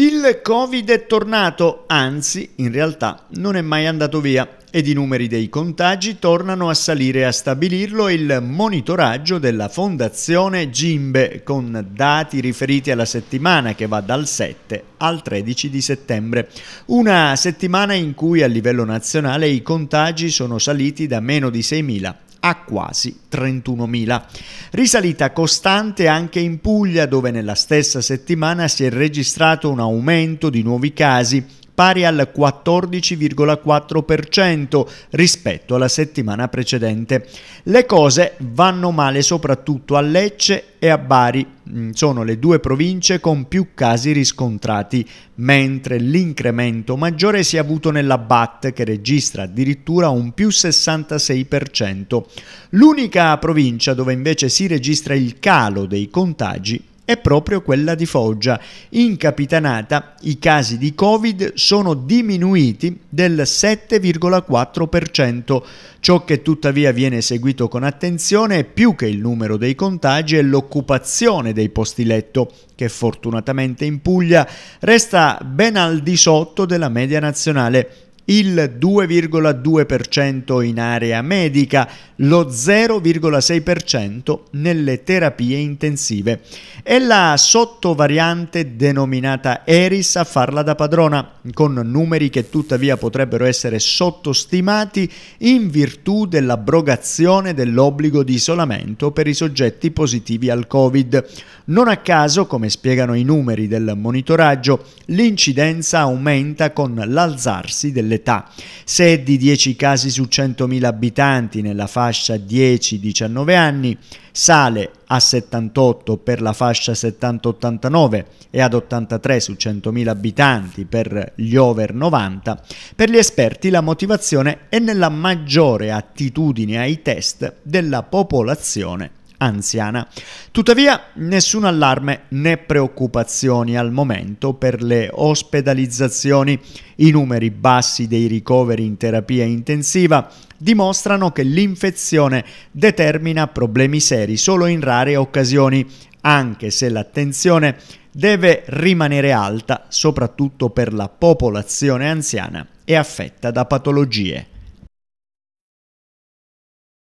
Il Covid è tornato, anzi in realtà non è mai andato via ed i numeri dei contagi tornano a salire a stabilirlo il monitoraggio della Fondazione Gimbe con dati riferiti alla settimana che va dal 7 al 13 di settembre. Una settimana in cui a livello nazionale i contagi sono saliti da meno di 6.000 a quasi 31.000. Risalita costante anche in Puglia dove nella stessa settimana si è registrato un aumento di nuovi casi pari al 14,4% rispetto alla settimana precedente. Le cose vanno male soprattutto a Lecce e a Bari, mm, sono le due province con più casi riscontrati, mentre l'incremento maggiore si è avuto nella BAT che registra addirittura un più 66%. L'unica provincia dove invece si registra il calo dei contagi è proprio quella di Foggia. In Capitanata i casi di Covid sono diminuiti del 7,4%. Ciò che tuttavia viene seguito con attenzione è più che il numero dei contagi e l'occupazione dei posti letto, che fortunatamente in Puglia resta ben al di sotto della media nazionale il 2,2% in area medica, lo 0,6% nelle terapie intensive. È la sottovariante denominata ERIS a farla da padrona, con numeri che tuttavia potrebbero essere sottostimati in virtù dell'abrogazione dell'obbligo di isolamento per i soggetti positivi al Covid. Non a caso, come spiegano i numeri del monitoraggio, l'incidenza aumenta con l'alzarsi delle d'età. Se di 10 casi su 100.000 abitanti nella fascia 10-19 anni, sale a 78 per la fascia 70-89 e ad 83 su 100.000 abitanti per gli over 90, per gli esperti la motivazione è nella maggiore attitudine ai test della popolazione anziana. Tuttavia nessun allarme né preoccupazioni al momento per le ospedalizzazioni. I numeri bassi dei ricoveri in terapia intensiva dimostrano che l'infezione determina problemi seri solo in rare occasioni, anche se l'attenzione deve rimanere alta soprattutto per la popolazione anziana e affetta da patologie.